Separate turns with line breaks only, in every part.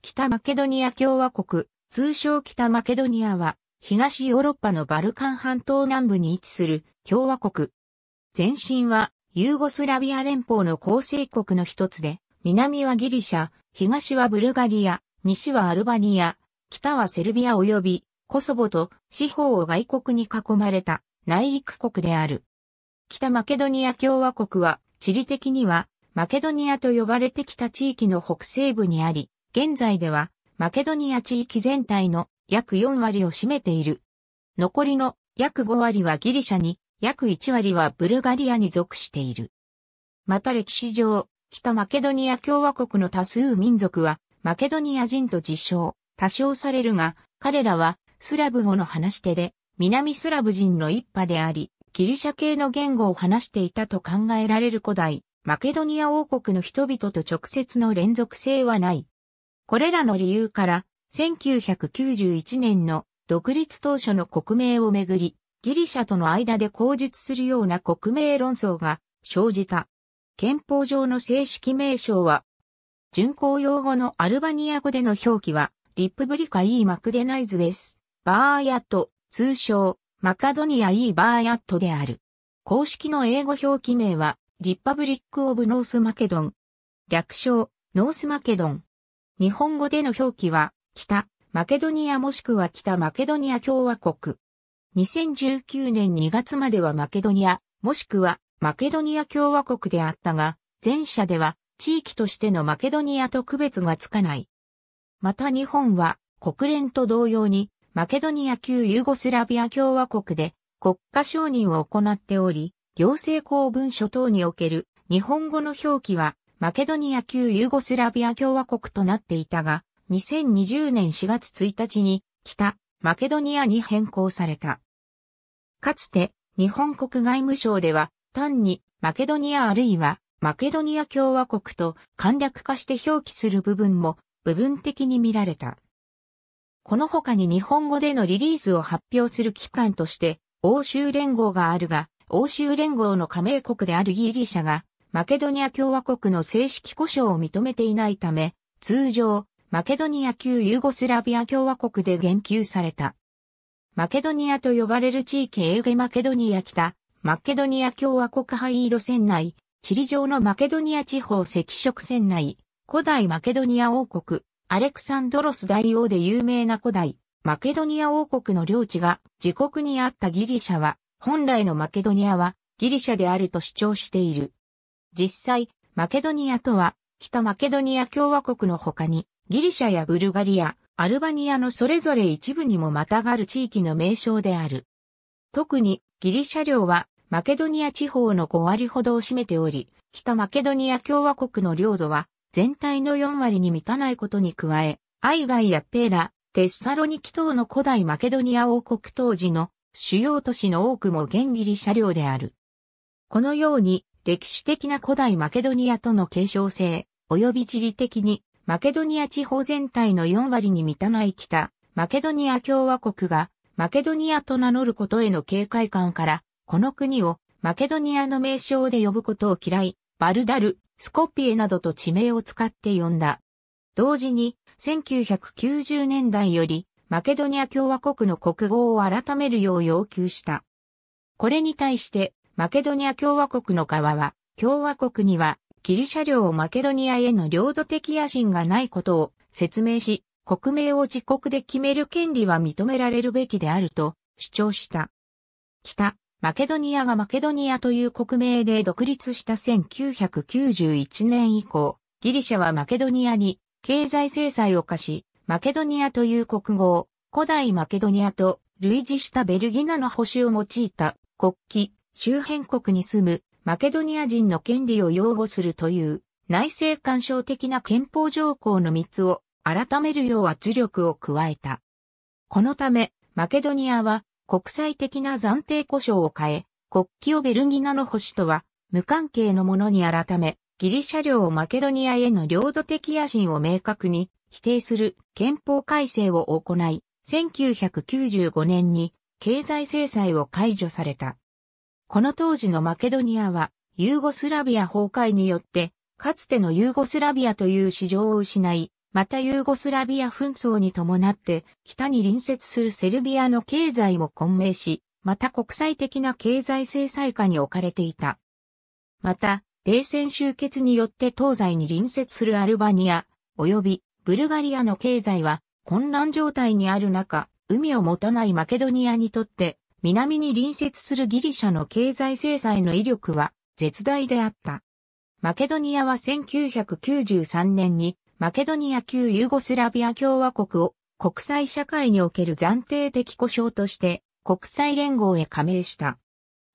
北マケドニア共和国、通称北マケドニアは、東ヨーロッパのバルカン半島南部に位置する共和国。前身は、ユーゴスラビア連邦の構成国の一つで、南はギリシャ、東はブルガリア、西はアルバニア、北はセルビア及び、コソボと四方を外国に囲まれた内陸国である。北マケドニア共和国は地理的にはマケドニアと呼ばれてきた地域の北西部にあり、現在では、マケドニア地域全体の約4割を占めている。残りの約5割はギリシャに、約1割はブルガリアに属している。また歴史上、北マケドニア共和国の多数民族は、マケドニア人と自称、多称されるが、彼らはスラブ語の話し手で、南スラブ人の一派であり、ギリシャ系の言語を話していたと考えられる古代、マケドニア王国の人々と直接の連続性はない。これらの理由から、1991年の独立当初の国名をめぐり、ギリシャとの間で口述するような国名論争が生じた。憲法上の正式名称は、巡航用語のアルバニア語での表記は、リップブリカ・イー・マクデナイズ・ウェス、バーヤット、通称、マカドニア・イー・バーヤットである。公式の英語表記名は、リッパブリック・オブ・ノース・マケドン。略称、ノース・マケドン。日本語での表記は、北、マケドニアもしくは北マケドニア共和国。2019年2月まではマケドニア、もしくはマケドニア共和国であったが、前者では地域としてのマケドニアと区別がつかない。また日本は国連と同様にマケドニア旧ユーゴスラビア共和国で国家承認を行っており、行政公文書等における日本語の表記はマケドニア旧ユーゴスラビア共和国となっていたが、2020年4月1日に北マケドニアに変更された。かつて日本国外務省では単にマケドニアあるいはマケドニア共和国と簡略化して表記する部分も部分的に見られた。この他に日本語でのリリースを発表する機関として欧州連合があるが、欧州連合の加盟国であるギリシャがマケドニア共和国の正式呼称を認めていないため、通常、マケドニア旧ユーゴスラビア共和国で言及された。マケドニアと呼ばれる地域エーゲマケドニア北、マケドニア共和国灰色船内、地理上のマケドニア地方赤色船内、古代マケドニア王国、アレクサンドロス大王で有名な古代、マケドニア王国の領地が自国にあったギリシャは、本来のマケドニアはギリシャであると主張している。実際、マケドニアとは、北マケドニア共和国の他に、ギリシャやブルガリア、アルバニアのそれぞれ一部にもまたがる地域の名称である。特に、ギリシャ領は、マケドニア地方の5割ほどを占めており、北マケドニア共和国の領土は、全体の4割に満たないことに加え、アイガイやペーラ、テッサロニキ等の古代マケドニア王国当時の主要都市の多くも現ギリシャ領である。このように、歴史的な古代マケドニアとの継承性、及び地理的にマケドニア地方全体の4割に満たない北、マケドニア共和国がマケドニアと名乗ることへの警戒感から、この国をマケドニアの名称で呼ぶことを嫌い、バルダル、スコピエなどと地名を使って呼んだ。同時に、1990年代より、マケドニア共和国の国号を改めるよう要求した。これに対して、マケドニア共和国の側は、共和国には、ギリシャ領マケドニアへの領土的野心がないことを説明し、国名を自国で決める権利は認められるべきであると主張した。北、マケドニアがマケドニアという国名で独立した1991年以降、ギリシャはマケドニアに経済制裁を課し、マケドニアという国語を古代マケドニアと類似したベルギナの星を用いた国旗、周辺国に住むマケドニア人の権利を擁護するという内政干渉的な憲法条項の3つを改めるよう圧力を加えた。このため、マケドニアは国際的な暫定故障を変え、国旗をベルギナの星とは無関係のものに改め、ギリシャ領をマケドニアへの領土的野心を明確に否定する憲法改正を行い、1995年に経済制裁を解除された。この当時のマケドニアは、ユーゴスラビア崩壊によって、かつてのユーゴスラビアという市場を失い、またユーゴスラビア紛争に伴って、北に隣接するセルビアの経済も混迷し、また国際的な経済制裁下に置かれていた。また、冷戦終結によって東西に隣接するアルバニア、及びブルガリアの経済は混乱状態にある中、海を持たないマケドニアにとって南に隣接するギリシャの経済制裁の威力は絶大であった。マケドニアは1993年にマケドニア旧ユーゴスラビア共和国を国際社会における暫定的故障として国際連合へ加盟した。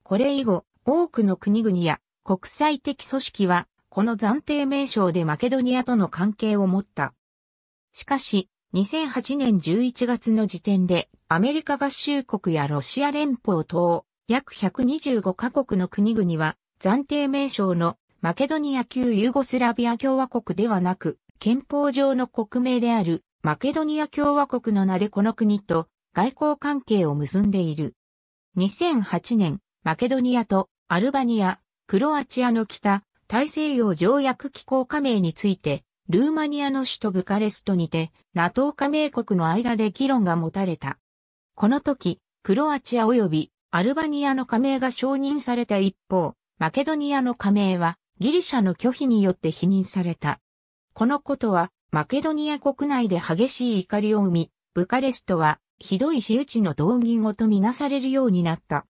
これ以後、多くの国々や国際的組織はこの暫定名称でマケドニアとの関係を持った。しかし、2008年11月の時点で、アメリカ合衆国やロシア連邦等、約125カ国の国々は、暫定名称のマケドニア旧ユーゴスラビア共和国ではなく、憲法上の国名であるマケドニア共和国の名でこの国と外交関係を結んでいる。2008年、マケドニアとアルバニア、クロアチアの北、大西洋条約機構加盟についてルーマニアの首都ブカレストにて NATO 加盟国の間で議論が持たれた。この時、クロアチア及びアルバニアの加盟が承認された一方、マケドニアの加盟はギリシャの拒否によって否認された。このことはマケドニア国内で激しい怒りを生み、ブカレストはひどい仕打ちの同義語とみなされるようになった。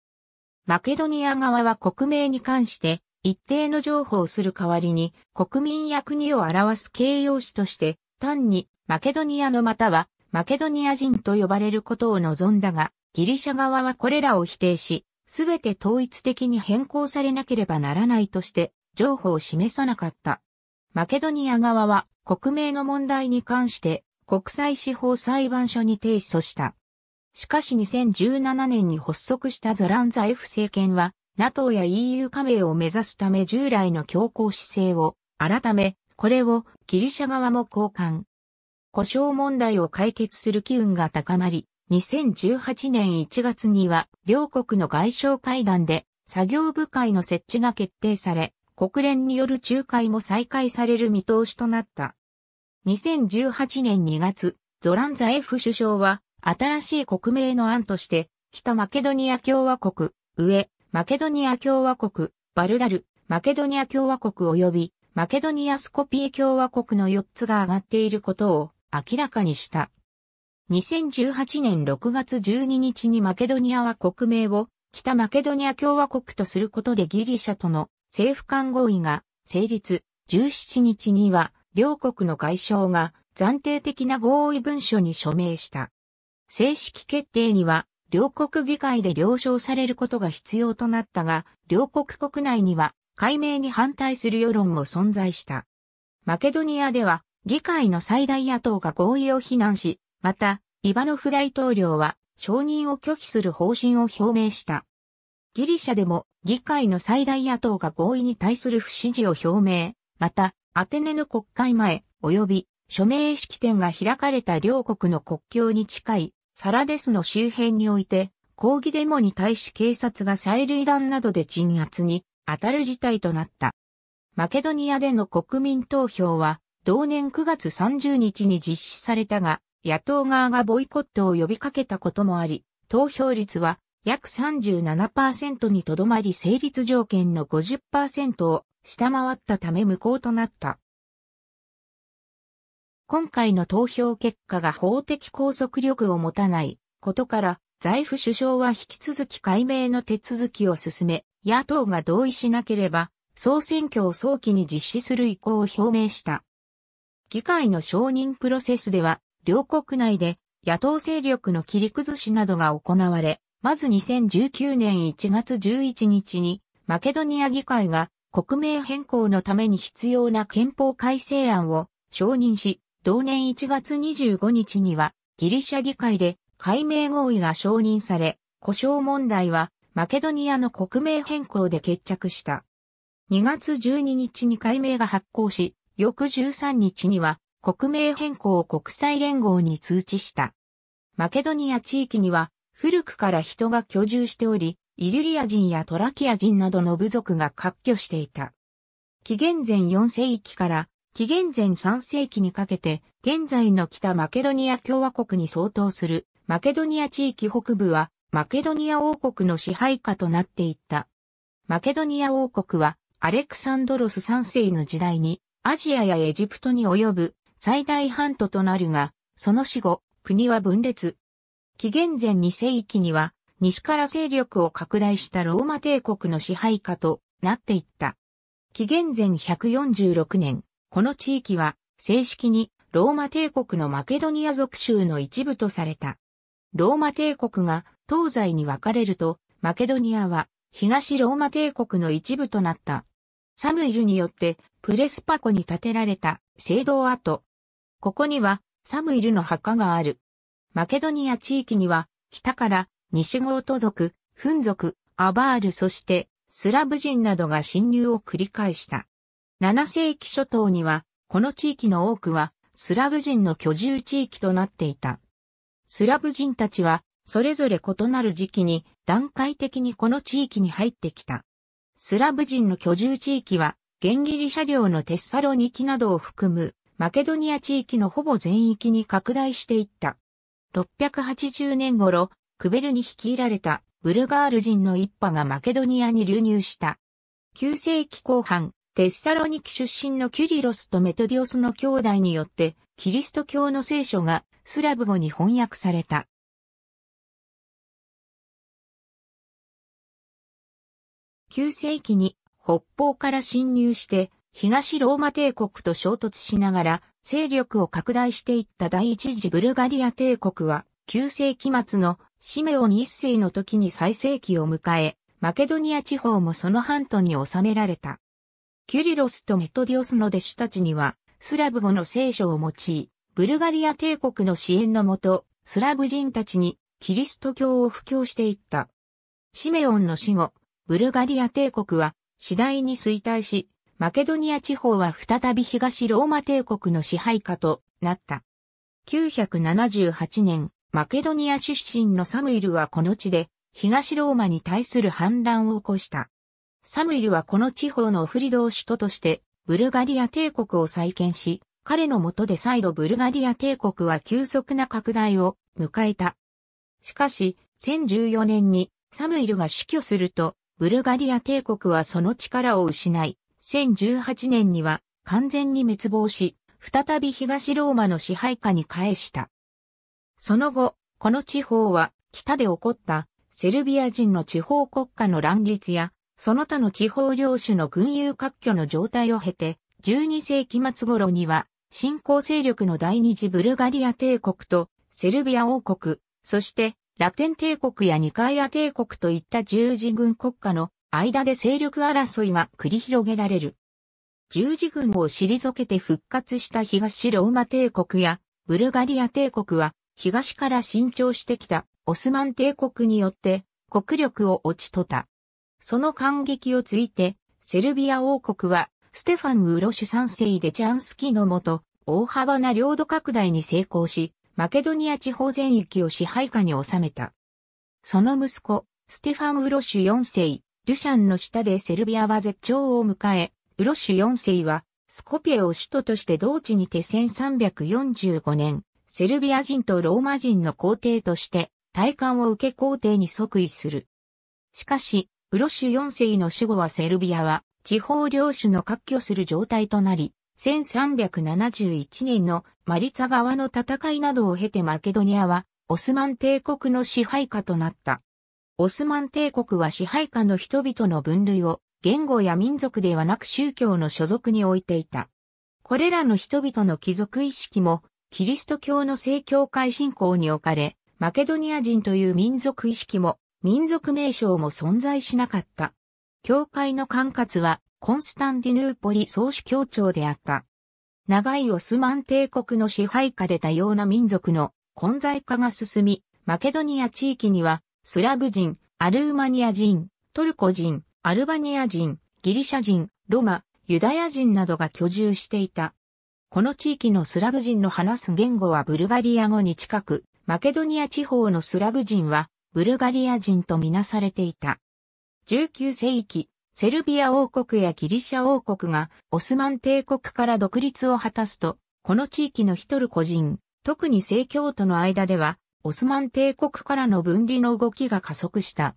マケドニア側は国名に関して一定の譲歩をする代わりに、国民や国を表す形容詞として、単にマケドニアのまたはマケドニア人と呼ばれることを望んだが、ギリシャ側はこれらを否定し、すべて統一的に変更されなければならないとして、譲歩を示さなかった。マケドニア側は国名の問題に関して国際司法裁判所に提訴した。しかし2017年に発足したゾランザ F 政権は NATO や EU 加盟を目指すため従来の強硬姿勢を改め、これをギリシャ側も交換。故障問題を解決する機運が高まり、2018年1月には両国の外相会談で作業部会の設置が決定され、国連による仲介も再開される見通しとなった。2018年2月、ゾランザ F 首相は新しい国名の案として、北マケドニア共和国、上、マケドニア共和国、バルダル、マケドニア共和国及びマケドニアスコピエ共和国の4つが挙がっていることを明らかにした。2018年6月12日にマケドニアは国名を北マケドニア共和国とすることでギリシャとの政府間合意が成立。17日には両国の外相が暫定的な合意文書に署名した。正式決定には両国議会で了承されることが必要となったが、両国国内には解明に反対する世論も存在した。マケドニアでは議会の最大野党が合意を非難し、また、イバノフ大統領は承認を拒否する方針を表明した。ギリシャでも議会の最大野党が合意に対する不支持を表明、また、アテネの国会前、及び署名式典が開かれた両国の国境に近いサラデスの周辺において、抗議デモに対し警察が催涙弾などで鎮圧に当たる事態となった。マケドニアでの国民投票は、同年9月30日に実施されたが、野党側がボイコットを呼びかけたこともあり、投票率は約37%にとどまり成立条件の50%を下回ったため無効となった。今回の投票結果が法的拘束力を持たないことから、財布首相は引き続き解明の手続きを進め、野党が同意しなければ、総選挙を早期に実施する意向を表明した。議会の承認プロセスでは、両国内で野党勢力の切り崩しなどが行われ、まず2019年1月11日に、マケドニア議会が国名変更のために必要な憲法改正案を承認し、同年1月25日にはギリシャ議会で解明合意が承認され、故障問題はマケドニアの国名変更で決着した。2月12日に解明が発行し、翌13日には国名変更を国際連合に通知した。マケドニア地域には古くから人が居住しており、イリュリア人やトラキア人などの部族が割拠していた。紀元前4世紀から紀元前3世紀にかけて、現在の北マケドニア共和国に相当する、マケドニア地域北部は、マケドニア王国の支配下となっていった。マケドニア王国は、アレクサンドロス3世の時代に、アジアやエジプトに及ぶ最大半島となるが、その死後、国は分裂。紀元前2世紀には、西から勢力を拡大したローマ帝国の支配下となっていった。紀元前146年、この地域は正式にローマ帝国のマケドニア属州の一部とされた。ローマ帝国が東西に分かれると、マケドニアは東ローマ帝国の一部となった。サムイルによってプレスパコに建てられた聖堂跡。ここにはサムイルの墓がある。マケドニア地域には北から西ゴート族、フン族、アバールそしてスラブ人などが侵入を繰り返した。7世紀初頭には、この地域の多くは、スラブ人の居住地域となっていた。スラブ人たちは、それぞれ異なる時期に、段階的にこの地域に入ってきた。スラブ人の居住地域は、原ギリシャ領のテッサロニキなどを含む、マケドニア地域のほぼ全域に拡大していった。680年頃、クベルに率いられたブルガール人の一派がマケドニアに流入した。9世紀後半、テッサロニキ出身のキュリロスとメトディオスの兄弟によって、キリスト教の聖書がスラブ語に翻訳された。9世紀に北方から侵入して東ローマ帝国と衝突しながら勢力を拡大していった第一次ブルガリア帝国は9世紀末のシメオン一世の時に最盛期を迎え、マケドニア地方もその半島に収められた。キュリロスとメトディオスの弟子たちには、スラブ語の聖書を用い、ブルガリア帝国の支援のもと、スラブ人たちにキリスト教を布教していった。シメオンの死後、ブルガリア帝国は次第に衰退し、マケドニア地方は再び東ローマ帝国の支配下となった。978年、マケドニア出身のサムイルはこの地で東ローマに対する反乱を起こした。サムイルはこの地方のフリドを首都として、ブルガリア帝国を再建し、彼の下で再度ブルガリア帝国は急速な拡大を迎えた。しかし、1014年にサムイルが死去すると、ブルガリア帝国はその力を失い、1018年には完全に滅亡し、再び東ローマの支配下に返した。その後、この地方は北で起こったセルビア人の地方国家の乱立やその他の地方領主の軍友割拠の状態を経て、12世紀末頃には、新興勢力の第二次ブルガリア帝国とセルビア王国、そしてラテン帝国やニカイア帝国といった十字軍国家の間で勢力争いが繰り広げられる。十字軍を退けて復活した東ローマ帝国やブルガリア帝国は東から伸長してきたオスマン帝国によって国力を落ちとた。その感激をついて、セルビア王国は、ステファン・ウロシュ3世でチャンスキのもと、大幅な領土拡大に成功し、マケドニア地方全域を支配下に収めた。その息子、ステファン・ウロシュ4世、ルシャンの下でセルビアは絶頂を迎え、ウロシュ4世は、スコピエを首都として同地にて1345年、セルビア人とローマ人の皇帝として、大冠を受け皇帝に即位する。しかし、ウロシュ4世の死後はセルビアは地方領主の割拠する状態となり、1371年のマリツァ側の戦いなどを経てマケドニアはオスマン帝国の支配下となった。オスマン帝国は支配下の人々の分類を言語や民族ではなく宗教の所属に置いていた。これらの人々の貴族意識もキリスト教の正教会信仰に置かれ、マケドニア人という民族意識も民族名称も存在しなかった。教会の管轄はコンスタンディヌーポリ総主教庁であった。長いオスマン帝国の支配下で多様な民族の混在化が進み、マケドニア地域にはスラブ人、アルーマニア人、トルコ人、アルバニア人、ギリシャ人、ロマ、ユダヤ人などが居住していた。この地域のスラブ人の話す言語はブルガリア語に近く、マケドニア地方のスラブ人はブルガリア人とみなされていた。19世紀、セルビア王国やギリシャ王国がオスマン帝国から独立を果たすと、この地域のヒトル個人、特に聖教徒の間では、オスマン帝国からの分離の動きが加速した。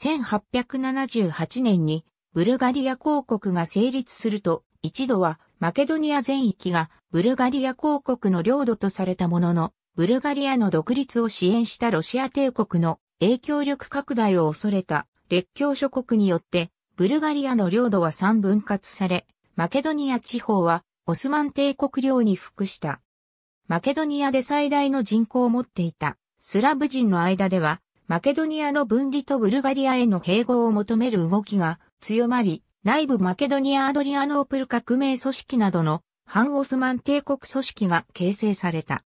1878年にブルガリア公国が成立すると、一度はマケドニア全域がブルガリア公国の領土とされたものの、ブルガリアの独立を支援したロシア帝国の影響力拡大を恐れた列強諸国によって、ブルガリアの領土は三分割され、マケドニア地方はオスマン帝国領に服した。マケドニアで最大の人口を持っていたスラブ人の間では、マケドニアの分離とブルガリアへの併合を求める動きが強まり、内部マケドニア・アドリアノープル革命組織などの反オスマン帝国組織が形成された。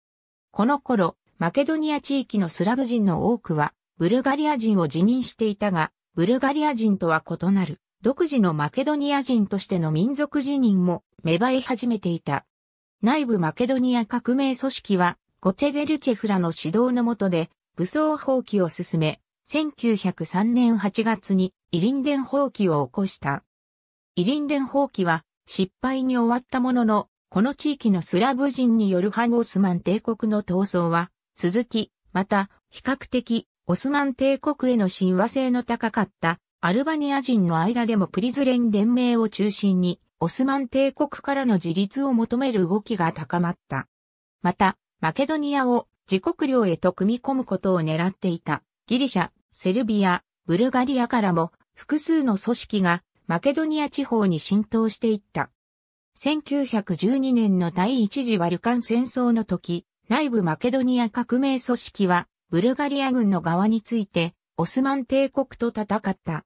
この頃、マケドニア地域のスラブ人の多くは、ブルガリア人を辞任していたが、ブルガリア人とは異なる、独自のマケドニア人としての民族辞任も芽生え始めていた。内部マケドニア革命組織は、ゴツェデルチェフラの指導の下で、武装放棄を進め、1903年8月にイリンデン放棄を起こした。イリンデン放棄は失敗に終わったものの、この地域のスラブ人による反オスマン帝国の闘争は、続き、また、比較的、オスマン帝国への親和性の高かった、アルバニア人の間でもプリズレン連盟を中心に、オスマン帝国からの自立を求める動きが高まった。また、マケドニアを自国領へと組み込むことを狙っていた、ギリシャ、セルビア、ブルガリアからも、複数の組織がマケドニア地方に浸透していった。1912年の第一次ワルカン戦争の時、内部マケドニア革命組織は、ブルガリア軍の側について、オスマン帝国と戦った。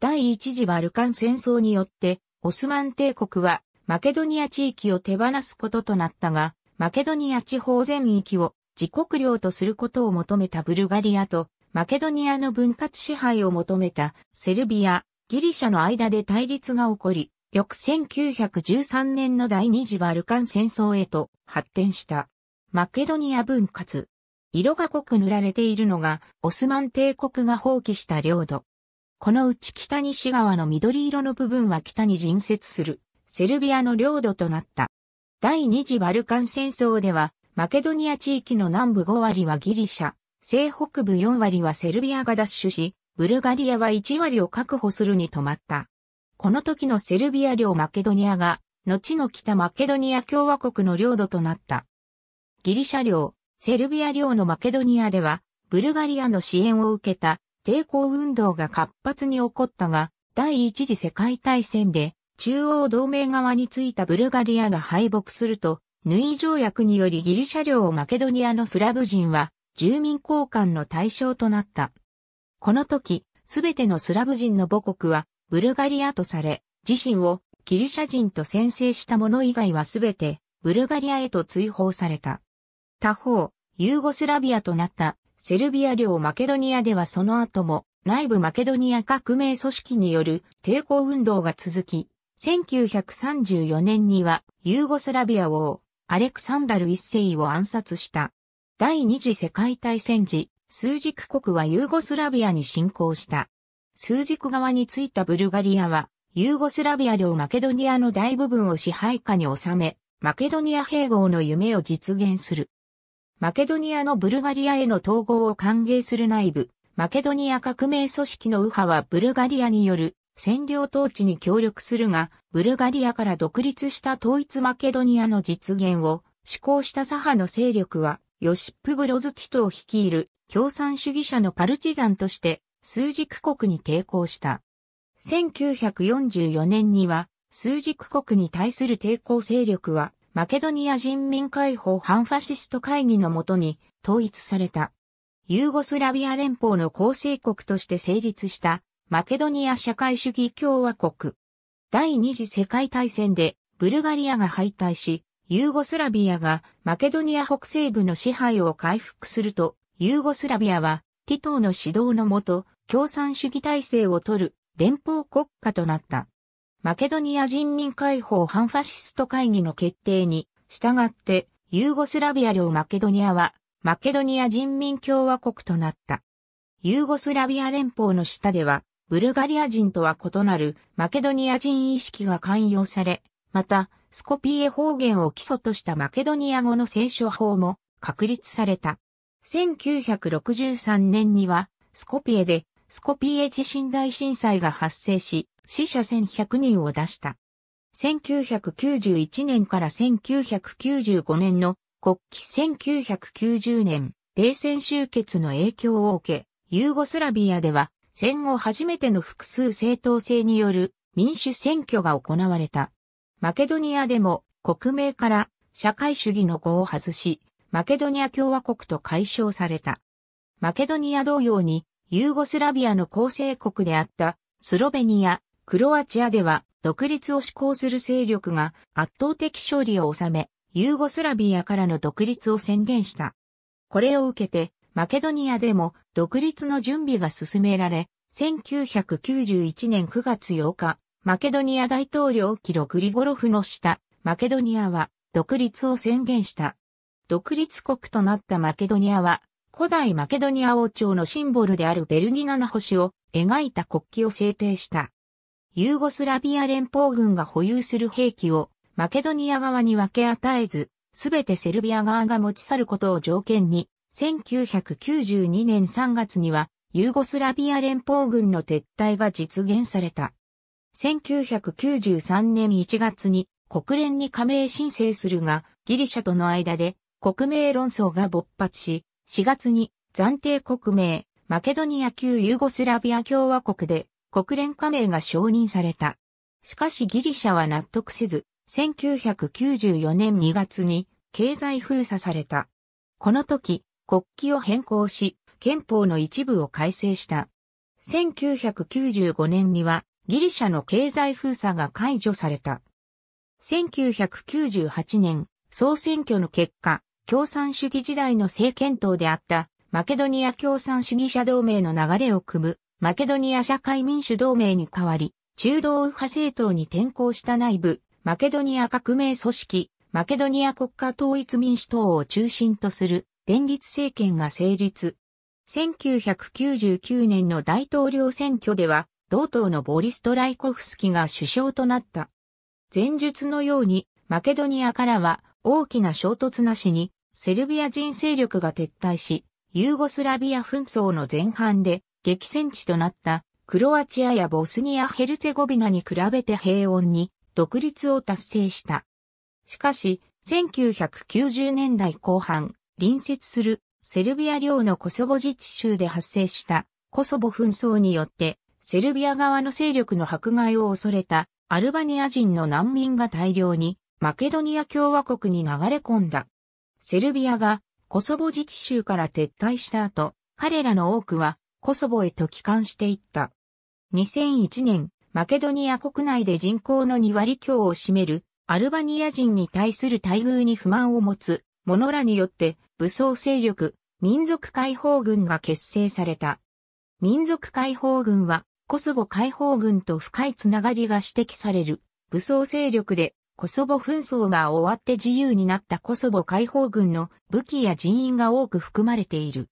第一次バルカン戦争によって、オスマン帝国はマケドニア地域を手放すこととなったが、マケドニア地方全域を自国領とすることを求めたブルガリアと、マケドニアの分割支配を求めたセルビア、ギリシャの間で対立が起こり、翌1913年の第二次バルカン戦争へと発展した。マケドニア分割。色が濃く塗られているのが、オスマン帝国が放棄した領土。このうち北西側の緑色の部分は北に隣接する、セルビアの領土となった。第二次バルカン戦争では、マケドニア地域の南部5割はギリシャ、西北部4割はセルビアが奪取し、ブルガリアは1割を確保するに止まった。この時のセルビア領マケドニアが、後の北マケドニア共和国の領土となった。ギリシャ領、セルビア領のマケドニアでは、ブルガリアの支援を受けた抵抗運動が活発に起こったが、第一次世界大戦で中央同盟側についたブルガリアが敗北すると、ヌイ条約によりギリシャ領マケドニアのスラブ人は住民交換の対象となった。この時、すべてのスラブ人の母国はブルガリアとされ、自身をギリシャ人と宣誓した者以外はすべてブルガリアへと追放された。他方、ユーゴスラビアとなったセルビア領マケドニアではその後も内部マケドニア革命組織による抵抗運動が続き、1934年にはユーゴスラビア王アレクサンダル一世を暗殺した。第二次世界大戦時、数軸国はユーゴスラビアに侵攻した。枢軸側についたブルガリアは、ユーゴスラビア領マケドニアの大部分を支配下に収め、マケドニア併合の夢を実現する。マケドニアのブルガリアへの統合を歓迎する内部、マケドニア革命組織の右派はブルガリアによる占領統治に協力するが、ブルガリアから独立した統一マケドニアの実現を施行した左派の勢力は、ヨシップ・ブロズティトを率いる共産主義者のパルチザンとして枢軸国に抵抗した。1944年には、枢軸国に対する抵抗勢力は、マケドニア人民解放反ファシスト会議のもとに統一された。ユーゴスラビア連邦の構成国として成立したマケドニア社会主義共和国。第二次世界大戦でブルガリアが敗退し、ユーゴスラビアがマケドニア北西部の支配を回復すると、ユーゴスラビアはティトーの指導のもと共産主義体制を取る連邦国家となった。マケドニア人民解放反ファシスト会議の決定に従ってユーゴスラビア領マケドニアはマケドニア人民共和国となった。ユーゴスラビア連邦の下ではブルガリア人とは異なるマケドニア人意識が寛容され、またスコピエ方言を基礎としたマケドニア語の聖書法も確立された。1963年にはスコピエでスコピエ地震大震災が発生し、死者1100人を出した。1991年から1995年の国旗1990年、冷戦終結の影響を受け、ユーゴスラビアでは戦後初めての複数政党制による民主選挙が行われた。マケドニアでも国名から社会主義の語を外し、マケドニア共和国と解消された。マケドニア同様にユーゴスラビアの構成国であったスロベニア、クロアチアでは独立を志向する勢力が圧倒的勝利を収め、ユーゴスラビアからの独立を宣言した。これを受けて、マケドニアでも独立の準備が進められ、1991年9月8日、マケドニア大統領キログリゴロフの下、マケドニアは独立を宣言した。独立国となったマケドニアは古代マケドニア王朝のシンボルであるベルギナナ星を描いた国旗を制定した。ユーゴスラビア連邦軍が保有する兵器をマケドニア側に分け与えず、すべてセルビア側が持ち去ることを条件に、1992年3月にはユーゴスラビア連邦軍の撤退が実現された。1993年1月に国連に加盟申請するが、ギリシャとの間で国名論争が勃発し、4月に暫定国名、マケドニア旧ユーゴスラビア共和国で国連加盟が承認された。しかしギリシャは納得せず、1994年2月に経済封鎖された。この時、国旗を変更し、憲法の一部を改正した。1995年にはギリシャの経済封鎖が解除された。1998年、総選挙の結果、共産主義時代の政権党であったマケドニア共産主義者同盟の流れを組むマケドニア社会民主同盟に代わり、中道右派政党に転向した内部、マケドニア革命組織、マケドニア国家統一民主党を中心とする連立政権が成立。1999年の大統領選挙では、同党のボリストライコフスキが首相となった。前述のように、マケドニアからは大きな衝突なしにセルビア人勢力が撤退し、ユーゴスラビア紛争の前半で激戦地となったクロアチアやボスニア・ヘルツェゴビナに比べて平穏に独立を達成した。しかし、1990年代後半、隣接するセルビア領のコソボ自治州で発生したコソボ紛争によって、セルビア側の勢力の迫害を恐れたアルバニア人の難民が大量にマケドニア共和国に流れ込んだ。セルビアがコソボ自治州から撤退した後、彼らの多くはコソボへと帰還していった。2001年、マケドニア国内で人口の2割強を占めるアルバニア人に対する待遇に不満を持つ者らによって武装勢力、民族解放軍が結成された。民族解放軍はコソボ解放軍と深いつながりが指摘される武装勢力でコソボ紛争が終わって自由になったコソボ解放軍の武器や人員が多く含まれている。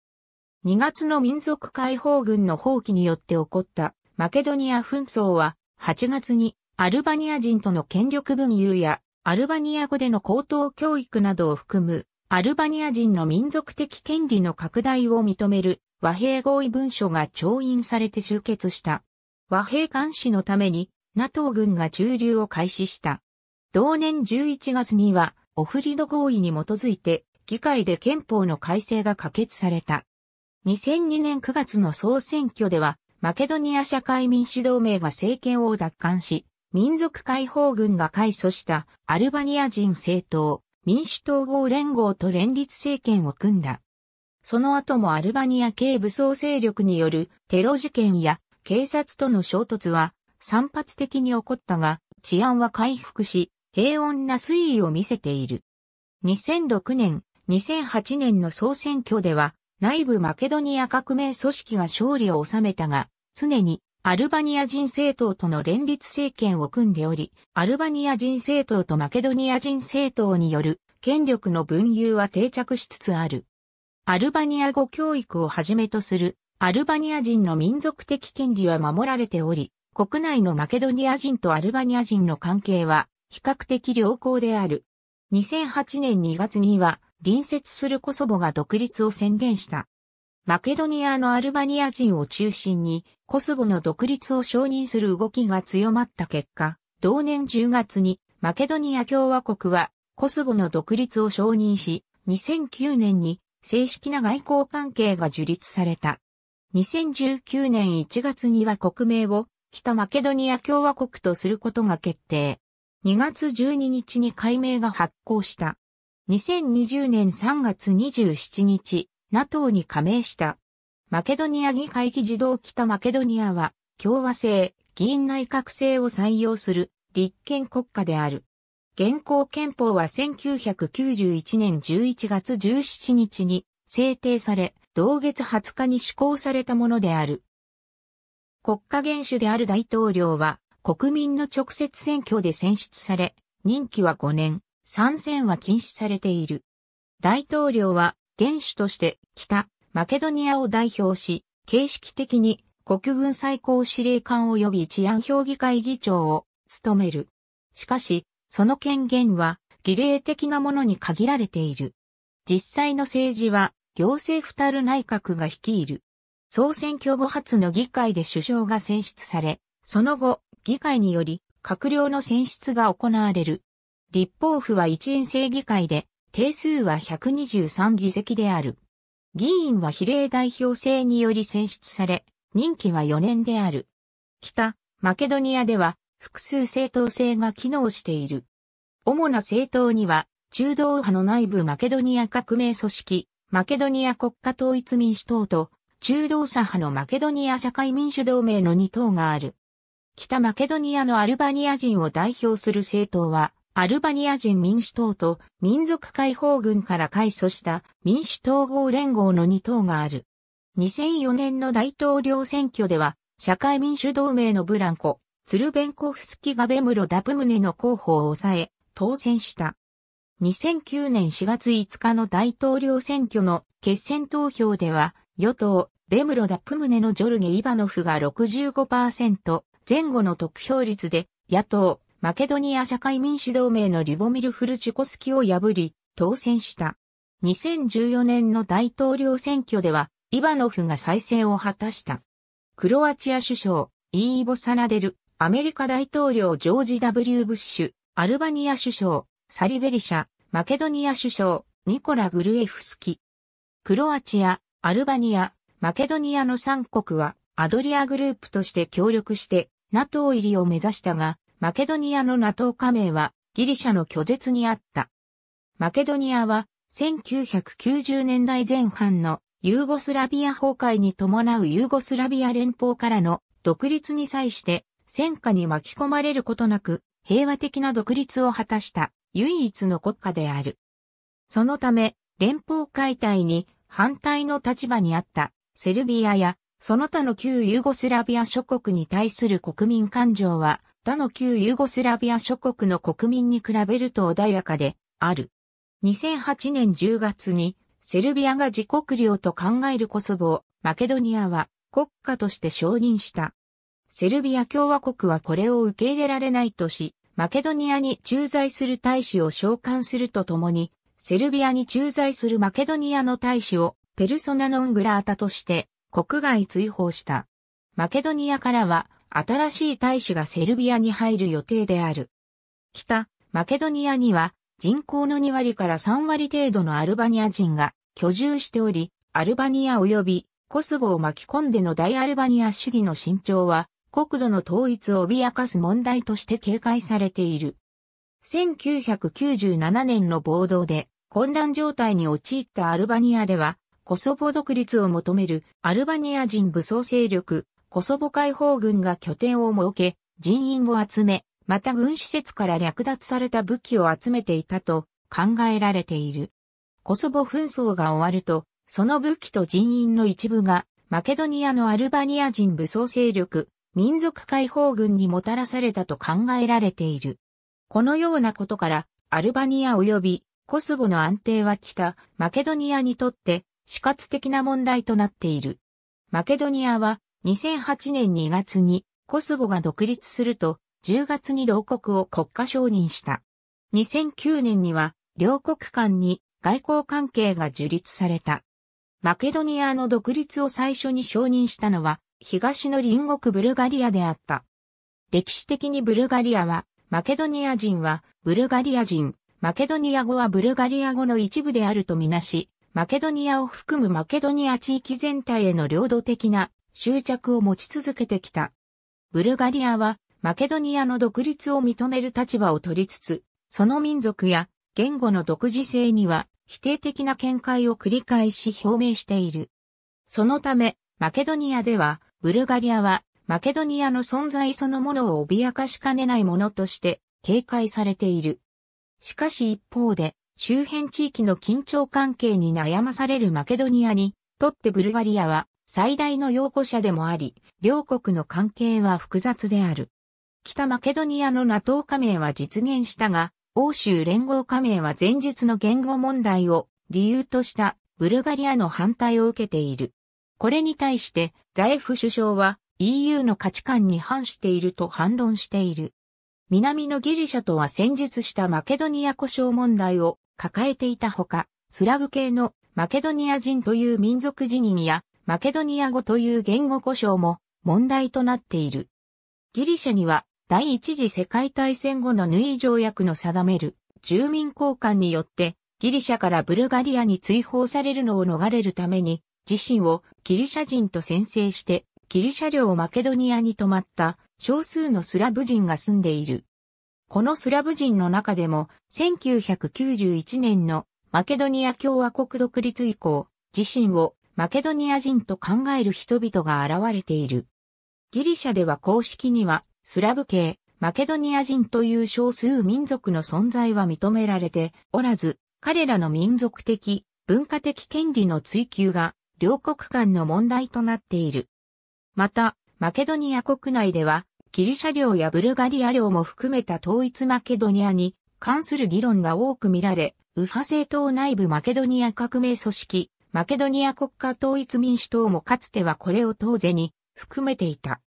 2月の民族解放軍の放棄によって起こったマケドニア紛争は8月にアルバニア人との権力分有やアルバニア語での高等教育などを含むアルバニア人の民族的権利の拡大を認める和平合意文書が調印されて集結した。和平監視のために NATO 軍が駐留を開始した。同年11月には、オフリド合意に基づいて、議会で憲法の改正が可決された。2002年9月の総選挙では、マケドニア社会民主同盟が政権を奪還し、民族解放軍が改組したアルバニア人政党、民主統合連合と連立政権を組んだ。その後もアルバニア系武装勢力によるテロ事件や警察との衝突は散発的に起こったが、治安は回復し、平穏な推移を見せている。2006年、2008年の総選挙では、内部マケドニア革命組織が勝利を収めたが、常にアルバニア人政党との連立政権を組んでおり、アルバニア人政党とマケドニア人政党による権力の分有は定着しつつある。アルバニア語教育をはじめとするアルバニア人の民族的権利は守られており、国内のマケドニア人とアルバニア人の関係は比較的良好である。2008年2月には、隣接するコソボが独立を宣言した。マケドニアのアルバニア人を中心に、コソボの独立を承認する動きが強まった結果、同年10月に、マケドニア共和国は、コソボの独立を承認し、2009年に正式な外交関係が樹立された。2019年1月には国名を北マケドニア共和国とすることが決定。2月12日に改名が発行した。2020年3月27日、NATO に加盟した。マケドニア議会議事堂北マケドニアは、共和制、議員内閣制を採用する立憲国家である。現行憲法は1991年11月17日に制定され、同月20日に施行されたものである。国家元首である大統領は、国民の直接選挙で選出され、任期は5年、参戦は禁止されている。大統領は元首として北マケドニアを代表し、形式的に国軍最高司令官及び治安評議会議長を務める。しかし、その権限は儀礼的なものに限られている。実際の政治は行政二る内閣が率いる。総選挙後初の議会で首相が選出され、その後、議会により閣僚の選出が行われる。立法府は一院制議会で、定数は123議席である。議員は比例代表制により選出され、任期は4年である。北、マケドニアでは、複数政党制が機能している。主な政党には、中道右派の内部マケドニア革命組織、マケドニア国家統一民主党と、中道左派のマケドニア社会民主同盟の2党がある。北マケドニアのアルバニア人を代表する政党は、アルバニア人民主党と民族解放軍から改組した民主統合連合の2党がある。2004年の大統領選挙では、社会民主同盟のブランコ、ツルベンコフスキがベムロ・ダプムネの候補を抑え、当選した。2009年4月5日の大統領選挙の決選投票では、与党、ベムロ・ダプムネのジョルゲ・イバノフが65%、前後の得票率で、野党、マケドニア社会民主同盟のリボミル・フルチュコスキを破り、当選した。2014年の大統領選挙では、イバノフが再選を果たした。クロアチア首相、イーボ・サナデル、アメリカ大統領ジョージ・ W・ ブッシュ、アルバニア首相、サリベリシャ、マケドニア首相、ニコラ・グルエフスキ。クロアチア、アルバニア、マケドニアの3国は、アドリアグループとして協力して、NATO 入りを目指したが、マケドニアの NATO 加盟はギリシャの拒絶にあった。マケドニアは1990年代前半のユーゴスラビア崩壊に伴うユーゴスラビア連邦からの独立に際して戦火に巻き込まれることなく平和的な独立を果たした唯一の国家である。そのため連邦解体に反対の立場にあったセルビアやその他の旧ユーゴスラビア諸国に対する国民感情は、他の旧ユーゴスラビア諸国の国民に比べると穏やかである。2008年10月に、セルビアが自国領と考えるコソボを、マケドニアは国家として承認した。セルビア共和国はこれを受け入れられないとし、マケドニアに駐在する大使を召喚するとともに、セルビアに駐在するマケドニアの大使をペルソナノングラータとして国外追放した。マケドニアからは新しい大使がセルビアに入る予定である。北、マケドニアには人口の2割から3割程度のアルバニア人が居住しており、アルバニア及びコスボを巻き込んでの大アルバニア主義の伸長は国土の統一を脅かす問題として警戒されている。1997年の暴動で混乱状態に陥ったアルバニアではコソボ独立を求めるアルバニア人武装勢力、コソボ解放軍が拠点を設け、人員を集め、また軍施設から略奪された武器を集めていたと考えられている。コソボ紛争が終わると、その武器と人員の一部が、マケドニアのアルバニア人武装勢力、民族解放軍にもたらされたと考えられている。このようなことから、アルバニア及びコソボの安定は北、マケドニアにとって死活的な問題となっている。マケドニアは2008年2月にコスボが独立すると10月に同国を国家承認した。2009年には両国間に外交関係が樹立された。マケドニアの独立を最初に承認したのは東の隣国ブルガリアであった。歴史的にブルガリアはマケドニア人はブルガリア人、マケドニア語はブルガリア語の一部であるとみなし、マケドニアを含むマケドニア地域全体への領土的な執着を持ち続けてきた。ブルガリアはマケドニアの独立を認める立場を取りつつ、その民族や言語の独自性には否定的な見解を繰り返し表明している。そのため、マケドニアでは、ブルガリアはマケドニアの存在そのものを脅かしかねないものとして警戒されている。しかし一方で、周辺地域の緊張関係に悩まされるマケドニアにとってブルガリアは最大の擁護者でもあり、両国の関係は複雑である。北マケドニアの NATO 加盟は実現したが、欧州連合加盟は前述の言語問題を理由としたブルガリアの反対を受けている。これに対してザエフ首相は EU の価値観に反していると反論している。南のギリシャとは戦術したマケドニア故障問題を抱えていたほか、スラブ系のマケドニア人という民族辞任や、マケドニア語という言語故障も問題となっている。ギリシャには第一次世界大戦後のヌイ条約の定める住民交換によってギリシャからブルガリアに追放されるのを逃れるために自身をギリシャ人と宣誓してギリシャ領マケドニアに泊まった少数のスラブ人が住んでいる。このスラブ人の中でも、1991年のマケドニア共和国独立以降、自身をマケドニア人と考える人々が現れている。ギリシャでは公式には、スラブ系、マケドニア人という少数民族の存在は認められておらず、彼らの民族的、文化的権利の追求が、両国間の問題となっている。また、マケドニア国内では、ギリシャ領やブルガリア領も含めた統一マケドニアに関する議論が多く見られ、右派政党内部マケドニア革命組織、マケドニア国家統一民主党もかつてはこれを当然に含めていた。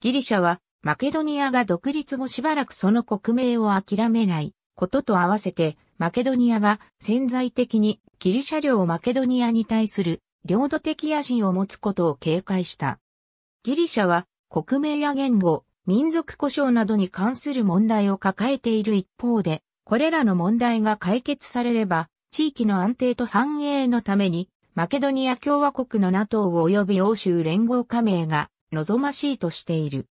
ギリシャはマケドニアが独立後しばらくその国名を諦めないことと合わせて、マケドニアが潜在的にギリシャ領マケドニアに対する領土的野心を持つことを警戒した。ギリシャは国名や言語、民族故障などに関する問題を抱えている一方で、これらの問題が解決されれば、地域の安定と繁栄のために、マケドニア共和国の NATO 及び欧州連合加盟が望ましいとしている。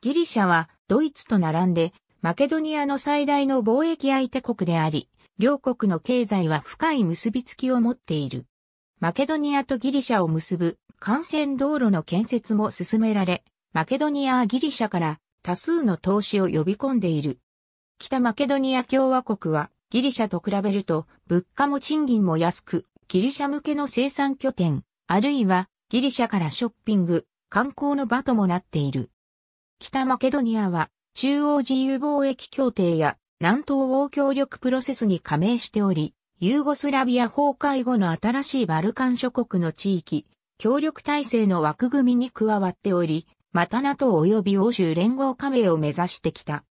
ギリシャはドイツと並んでマケドニアの最大の貿易相手国であり、両国の経済は深い結びつきを持っている。マケドニアとギリシャを結ぶ幹線道路の建設も進められ、マケドニアはギリシャから多数の投資を呼び込んでいる。北マケドニア共和国はギリシャと比べると物価も賃金も安く、ギリシャ向けの生産拠点、あるいはギリシャからショッピング、観光の場ともなっている。北マケドニアは中央自由貿易協定や南東欧協力プロセスに加盟しており、ユーゴスラビア崩壊後の新しいバルカン諸国の地域、協力体制の枠組みに加わっており、また NATO 及び欧州連合加盟を目指してきた。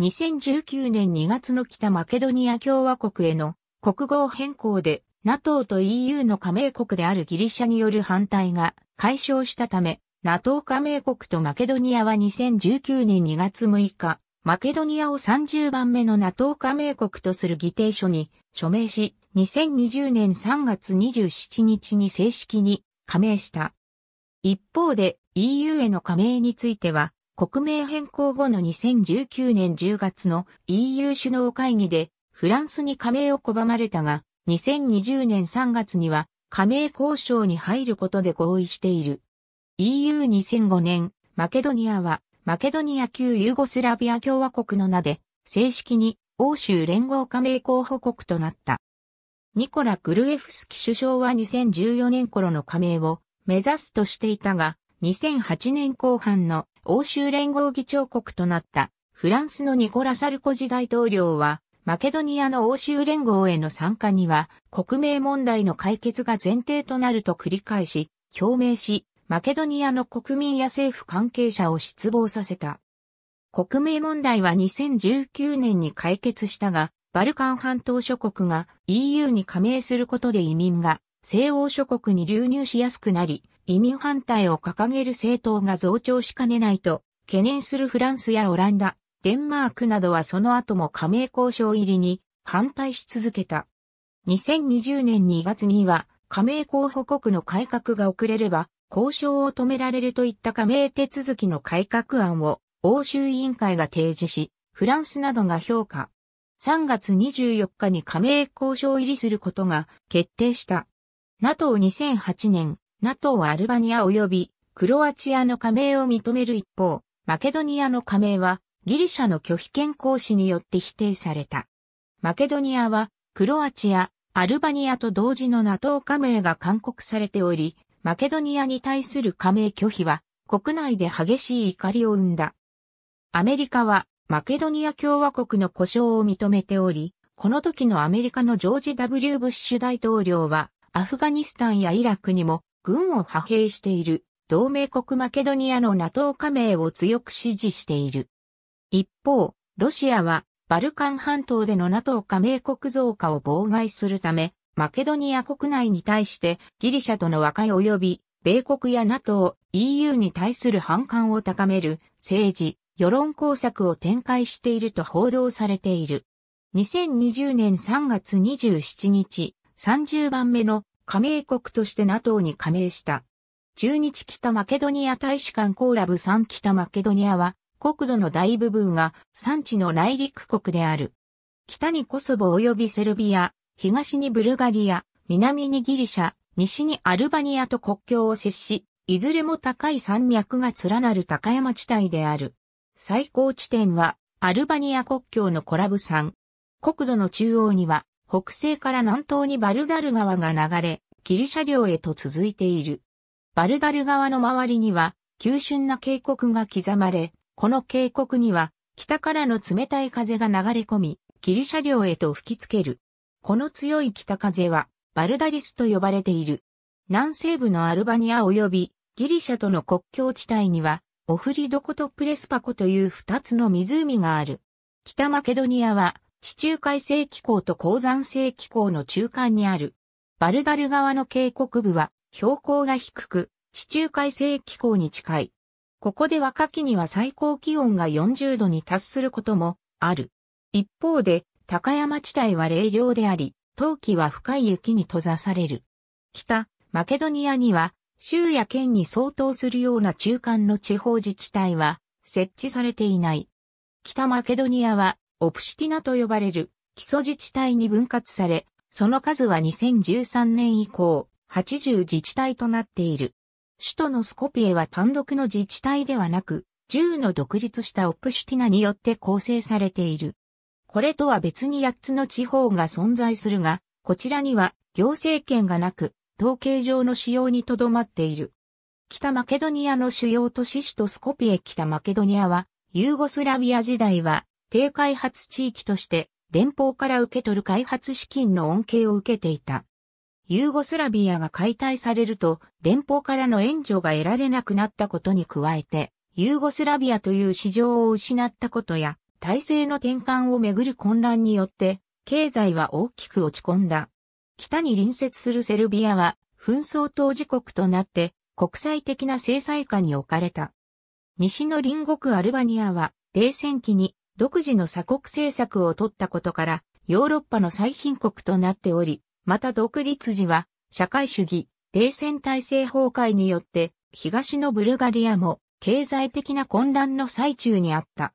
2019年2月の北マケドニア共和国への国号変更で NATO と EU の加盟国であるギリシャによる反対が解消したため、NATO 加盟国とマケドニアは2019年2月6日、マケドニアを30番目の NATO 加盟国とする議定書に署名し、2020年3月27日に正式に加盟した。一方で、EU への加盟については、国名変更後の2019年10月の EU 首脳会議でフランスに加盟を拒まれたが、2020年3月には加盟交渉に入ることで合意している。EU2005 年、マケドニアは、マケドニア旧ユーゴスラビア共和国の名で、正式に欧州連合加盟候補国となった。ニコラ・グルエフスキ首相は2014年頃の加盟を目指すとしていたが、2008年後半の欧州連合議長国となったフランスのニコラ・サルコジ大統領は、マケドニアの欧州連合への参加には、国名問題の解決が前提となると繰り返し、表明し、マケドニアの国民や政府関係者を失望させた。国名問題は2019年に解決したが、バルカン半島諸国が EU に加盟することで移民が西欧諸国に流入しやすくなり、移民反対を掲げる政党が増長しかねないと、懸念するフランスやオランダ、デンマークなどはその後も加盟交渉入りに反対し続けた。2020年2月には、加盟候補国の改革が遅れれば、交渉を止められるといった加盟手続きの改革案を欧州委員会が提示し、フランスなどが評価。3月24日に加盟交渉入りすることが決定した。NATO2008 年 NATO はアルバニア及びクロアチアの加盟を認める一方、マケドニアの加盟はギリシャの拒否権行使によって否定された。マケドニアはクロアチア、アルバニアと同時の NATO 加盟が勧告されており、マケドニアに対する加盟拒否は国内で激しい怒りを生んだ。アメリカはマケドニア共和国の故障を認めており、この時のアメリカのジョージ・ W・ ブッシュ大統領はアフガニスタンやイラクにも軍を派兵している同盟国マケドニアの NATO 加盟を強く支持している。一方、ロシアはバルカン半島での NATO 加盟国増加を妨害するため、マケドニア国内に対してギリシャとの和解及び、米国や NATO、EU に対する反感を高める政治、世論工作を展開していると報道されている。2020年3月27日、30番目の加盟国として NATO に加盟した。中日北マケドニア大使館コーラブ3北マケドニアは、国土の大部分が産地の内陸国である。北にコソボ及びセルビア、東にブルガリア、南にギリシャ、西にアルバニアと国境を接し、いずれも高い山脈が連なる高山地帯である。最高地点は、アルバニア国境のコラブ山。国土の中央には、北西から南東にバルダル川が流れ、ギリシャ領へと続いている。バルダル川の周りには、急峻な渓谷が刻まれ、この渓谷には、北からの冷たい風が流れ込み、ギリシャ領へと吹きつける。この強い北風は、バルダリスと呼ばれている。南西部のアルバニア及び、ギリシャとの国境地帯には、オフリドコとプレスパコという二つの湖がある。北マケドニアは、地中海性気候と鉱山性気候の中間にある。バルダル側の渓谷部は標高が低く、地中海性気候に近い。ここで若きには最高気温が40度に達することもある。一方で、高山地帯は冷涼であり、冬季は深い雪に閉ざされる。北、マケドニアには、州や県に相当するような中間の地方自治体は設置されていない。北マケドニアはオプシティナと呼ばれる基礎自治体に分割され、その数は2013年以降、80自治体となっている。首都のスコピエは単独の自治体ではなく、10の独立したオプシティナによって構成されている。これとは別に8つの地方が存在するが、こちらには行政権がなく、統計上の使用にとどまっている。北マケドニアの主要都市首都スコピエ北マケドニアは、ユーゴスラビア時代は低開発地域として連邦から受け取る開発資金の恩恵を受けていた。ユーゴスラビアが解体されると連邦からの援助が得られなくなったことに加えて、ユーゴスラビアという市場を失ったことや、体制の転換をめぐる混乱によって、経済は大きく落ち込んだ。北に隣接するセルビアは、紛争当事国となって、国際的な制裁下に置かれた。西の隣国アルバニアは、冷戦期に独自の鎖国政策を取ったことから、ヨーロッパの最貧国となっており、また独立時は、社会主義、冷戦体制崩壊によって、東のブルガリアも経済的な混乱の最中にあった。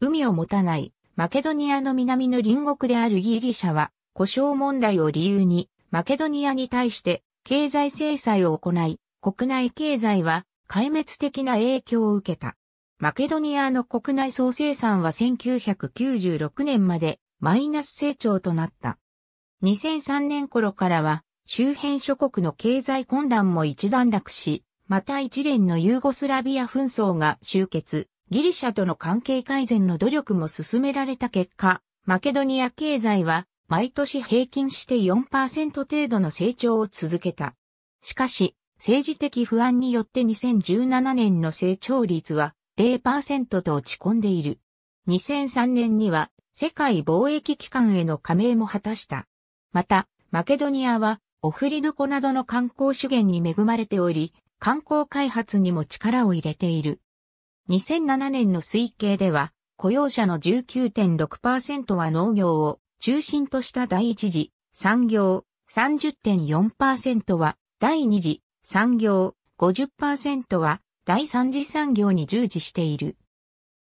海を持たないマケドニアの南の隣国であるギリシャは、故障問題を理由に、マケドニアに対して経済制裁を行い、国内経済は壊滅的な影響を受けた。マケドニアの国内総生産は1996年までマイナス成長となった。2003年頃からは周辺諸国の経済混乱も一段落し、また一連のユーゴスラビア紛争が終結、ギリシャとの関係改善の努力も進められた結果、マケドニア経済は毎年平均して4%程度の成長を続けた。しかし、政治的不安によって2017年の成長率は0%と落ち込んでいる。2003年には世界貿易機関への加盟も果たした。また、マケドニアはオフリドコなどの観光資源に恵まれており、観光開発にも力を入れている。2007年の推計では、雇用者の19.6%は農業を中心とした第一次産業、30.4%は第二次産業、50%は第三次産業に従事している。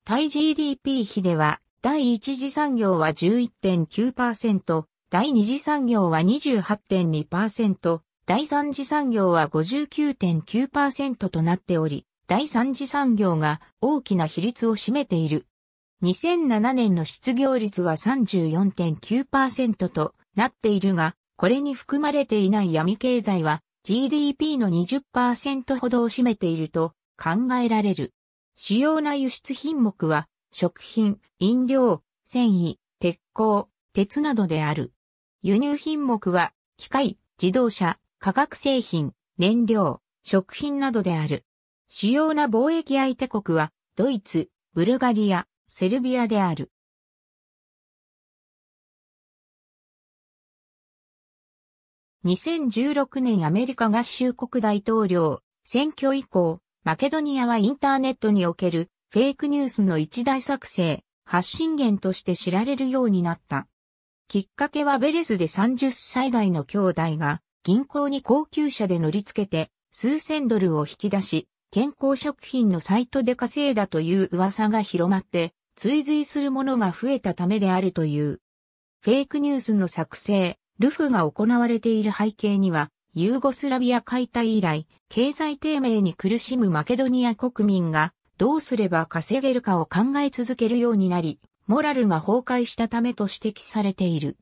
対 GDP 比では、第一次産業は11.9%、第二次産業は28.2%、第三次産業は59.9%となっており、第三次産業が大きな比率を占めている。2007年の失業率は34.9%となっているが、これに含まれていない闇経済は GDP の20%ほどを占めていると考えられる。主要な輸出品目は、食品、飲料、繊維、鉄鋼、鉄などである。輸入品目は、機械、自動車、化学製品、燃料、食品などである。主要な貿易相手国は、ドイツ、ブルガリア、セルビアである。2016年アメリカ合衆国大統領選挙以降、マケドニアはインターネットにおけるフェイクニュースの一大作成、発信源として知られるようになった。きっかけはベレスで30歳代の兄弟が銀行に高級車で乗り付けて数千ドルを引き出し、健康食品のサイトで稼いだという噂が広まって、追随するものが増えたためであるという。フェイクニュースの作成、ルフが行われている背景には、ユーゴスラビア解体以来、経済低迷に苦しむマケドニア国民が、どうすれば稼げるかを考え続けるようになり、モラルが崩壊したためと指摘されている。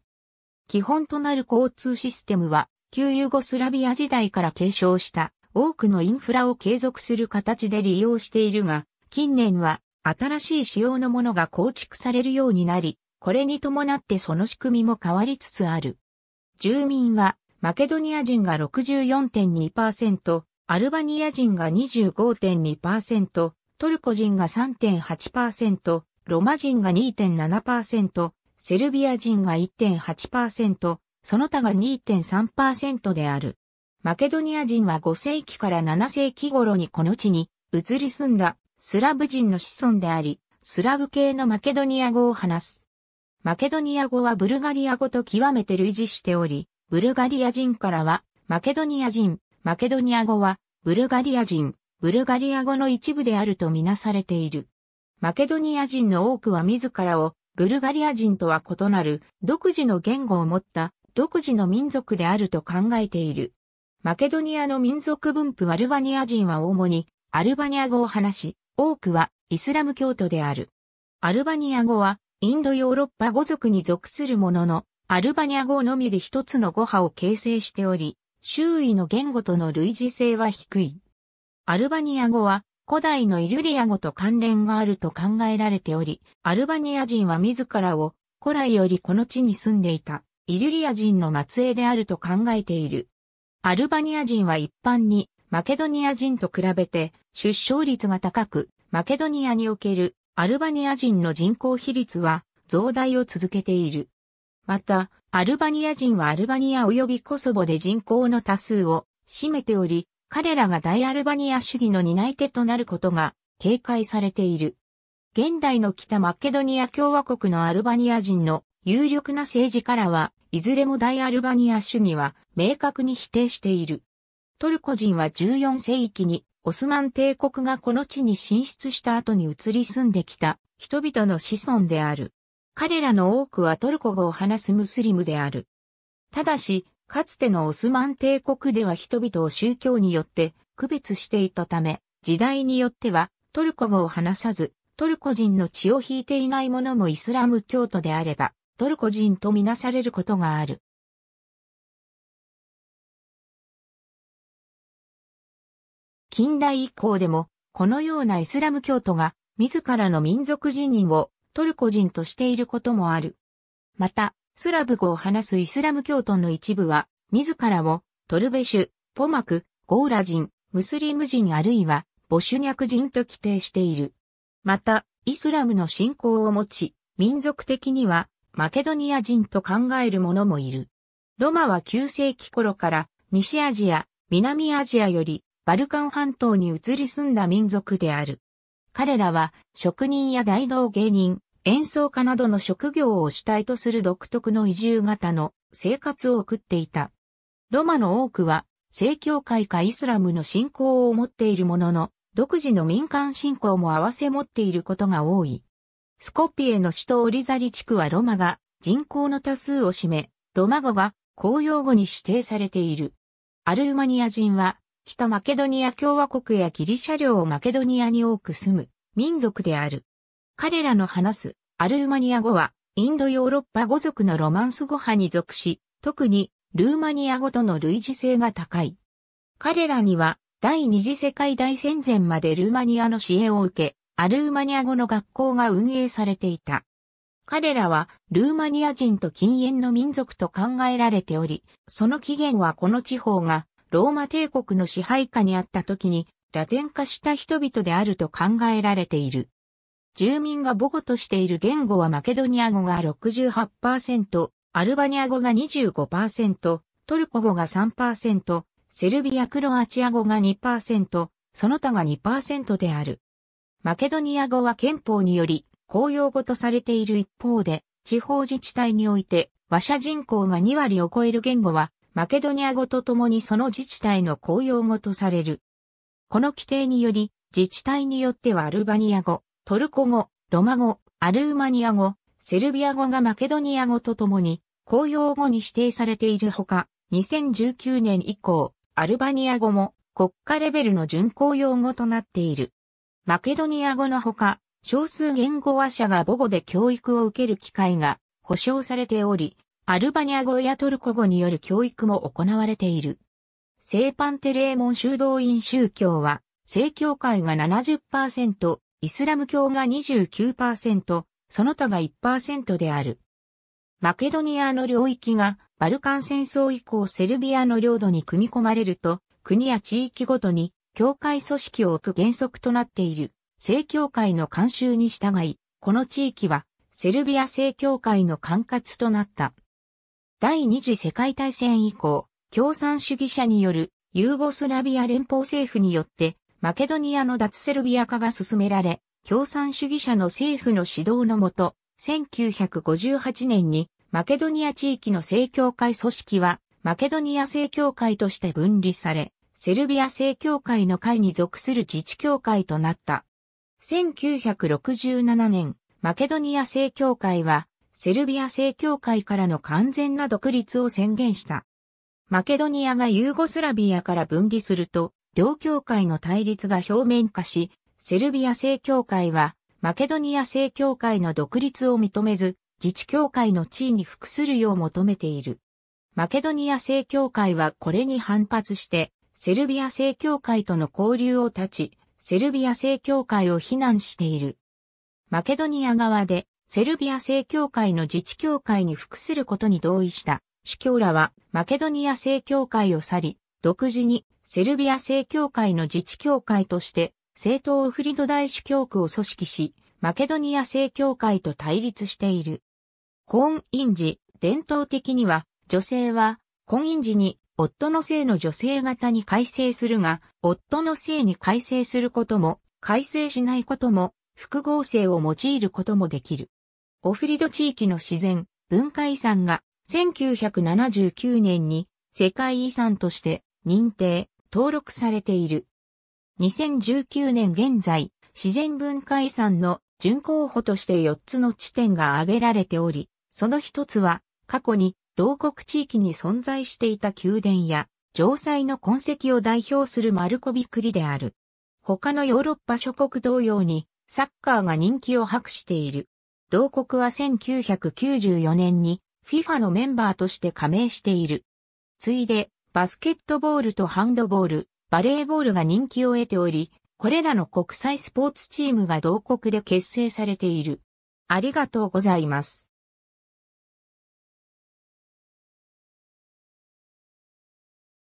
基本となる交通システムは、旧ユーゴスラビア時代から継承した多くのインフラを継続する形で利用しているが、近年は新しい仕様のものが構築されるようになり、これに伴ってその仕組みも変わりつつある。住民はマケドニア人が64.2%、アルバニア人が25.2%、トルコ人が3.8%、ロマ人が2.7%、セルビア人が1.8%、その他が2.3%である。マケドニア人は5世紀から7世紀頃にこの地に移り住んだスラブ人の子孫であり、スラブ系のマケドニア語を話す。マケドニア語はブルガリア語と極めて類似しており、ブルガリア人からは、マケドニア人、マケドニア語は、ブルガリア人、ブルガリア語の一部であるとみなされている。マケドニア人の多くは自らを、ブルガリア人とは異なる、独自の言語を持った、独自の民族であると考えている。マケドニアの民族分布アルバニア人は主に、アルバニア語を話し、多くは、イスラム教徒である。アルバニア語は、インドヨーロッパ語族に属するものの、アルバニア語のみで一つの語派を形成しており、周囲の言語との類似性は低い。アルバニア語は古代のイルリア語と関連があると考えられており、アルバニア人は自らを古来よりこの地に住んでいたイルリア人の末裔であると考えている。アルバニア人は一般にマケドニア人と比べて出生率が高く、マケドニアにおけるアルバニア人の人口比率は増大を続けている。また、アルバニア人はアルバニア及びコソボで人口の多数を占めており、彼らが大アルバニア主義の担い手となることが警戒されている。現代の北マケドニア共和国のアルバニア人の有力な政治からは、いずれも大アルバニア主義は明確に否定している。トルコ人は14世紀にオスマン帝国がこの地に進出した後に移り住んできた人々の子孫である。彼らの多くはトルコ語を話すムスリムである。ただし、かつてのオスマン帝国では人々を宗教によって区別していたため、時代によってはトルコ語を話さず、トルコ人の血を引いていない者もイスラム教徒であれば、トルコ人とみなされることがある。近代以降でも、このようなイスラム教徒が、自らの民族辞任をトルコ人としていることもある。また、スラブ語を話すイスラム教徒の一部は、自らをトルベシュ、ポマク、ゴーラ人、ムスリム人あるいは、ボシュニャク人と規定している。また、イスラムの信仰を持ち、民族的には、マケドニア人と考える者もいる。ロマは9世紀頃から西アジア、南アジアよりバルカン半島に移り住んだ民族である。彼らは職人や大道芸人、演奏家などの職業を主体とする独特の移住型の生活を送っていた。ロマの多くは、正教会かイスラムの信仰を持っているものの、独自の民間信仰も併せ持っていることが多い。スコピエの首都オリザリ地区はロマが人口の多数を占め、ロマ語が公用語に指定されている。アルーマニア人は北マケドニア共和国やギリシャ領をマケドニアに多く住む民族である。彼らの話すアルーマニア語はインドヨーロッパ語族のロマンス語派に属し、特にルーマニア語との類似性が高い。彼らには第二次世界大戦前までルーマニアの支援を受け、アルーマニア語の学校が運営されていた。彼らはルーマニア人と禁煙の民族と考えられており、その起源はこの地方がローマ帝国の支配下にあった時にラテン化した人々であると考えられている。住民が母語としている言語はマケドニア語が68%、アルバニア語が25%、トルコ語が3%、セルビア・クロアチア語が2%、その他が2%である。マケドニア語は憲法により公用語とされている一方で、地方自治体において、和社人口が2割を超える言語はマケドニア語とともにその自治体の公用語とされる。この規定により、自治体によってはアルバニア語、トルコ語、ロマ語、アルーマニア語、セルビア語がマケドニア語とともに公用語に指定されているほか、2019年以降、アルバニア語も国家レベルの準公用語となっている。マケドニア語のほか、少数言語話者が母語で教育を受ける機会が保障されており、アルバニア語やトルコ語による教育も行われている。聖パンテレーモン修道院宗教は、正教会が70%、イスラム教が29%、その他が1%である。マケドニアの領域がバルカン戦争以降セルビアの領土に組み込まれると、国や地域ごとに教会組織を置く原則となっている。正教会の慣習に従い、この地域はセルビア正教会の管轄となった。第二次世界大戦以降、共産主義者によるユーゴスラビア連邦政府によってマケドニアの脱セルビア化が進められ、共産主義者の政府の指導のもと、1958年にマケドニア地域の正教会組織はマケドニア正教会として分離され、セルビア正教会の会に属する自治教会となった。1967年、マケドニア正教会はセルビア正教会からの完全な独立を宣言した。マケドニアがユーゴスラビアから分離すると、両教会の対立が表面化し、セルビア正教会は、マケドニア正教会の独立を認めず、自治教会の地位に服するよう求めている。マケドニア正教会はこれに反発して、セルビア正教会との交流を断ち、セルビア正教会を非難している。マケドニア側でセルビア正教会の自治教会に服することに同意した。主教らはマケドニア正教会を去り、独自にセルビア正教会の自治教会として政党フリド大主教区を組織し、マケドニア正教会と対立している。婚姻時、伝統的には女性は婚姻時に夫の性の女性型に改正するが、夫の性に改正することも、改正しないことも、複合性を用いることもできる。オフリド地域の自然、文化遺産が1979年に世界遺産として認定、登録されている。2019年現在、自然文化遺産の準候補として4つの地点が挙げられており、その一つは過去に同国地域に存在していた宮殿や城塞の痕跡を代表するマルコビクリである。他のヨーロッパ諸国同様にサッカーが人気を博している。同国は1994年に FIFA のメンバーとして加盟している。ついで、バスケットボールとハンドボール、バレーボールが人気を得ており、これらの国際スポーツチームが同国で結成されている。ありがとうございます。